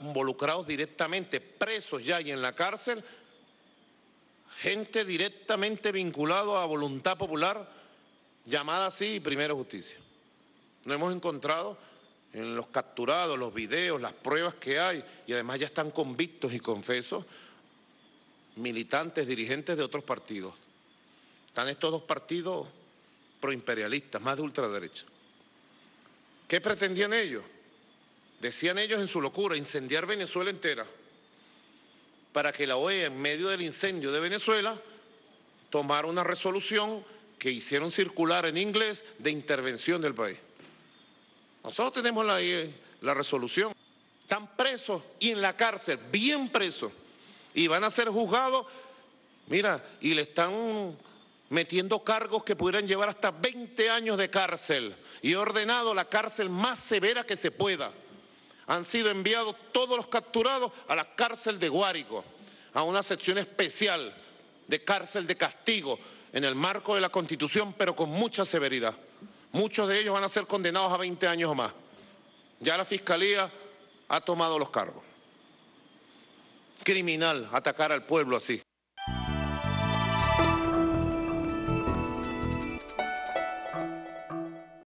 involucrados directamente, presos ya y en la cárcel, gente directamente vinculada a voluntad popular, llamada así Primero Justicia. No hemos encontrado en los capturados, los videos, las pruebas que hay, y además ya están convictos y confesos, militantes, dirigentes de otros partidos. Están estos dos partidos proimperialistas, más de ultraderecha. ¿Qué pretendían ellos? Decían ellos en su locura, incendiar Venezuela entera, para que la OEA, en medio del incendio de Venezuela, tomara una resolución que hicieron circular en inglés de intervención del país. Nosotros tenemos la, eh, la resolución. Están presos y en la cárcel, bien presos, y van a ser juzgados, mira, y le están metiendo cargos que pudieran llevar hasta 20 años de cárcel y ordenado la cárcel más severa que se pueda han sido enviados todos los capturados a la cárcel de Guárico, a una sección especial de cárcel de castigo en el marco de la Constitución, pero con mucha severidad. Muchos de ellos van a ser condenados a 20 años o más. Ya la Fiscalía ha tomado los cargos. Criminal atacar al pueblo así.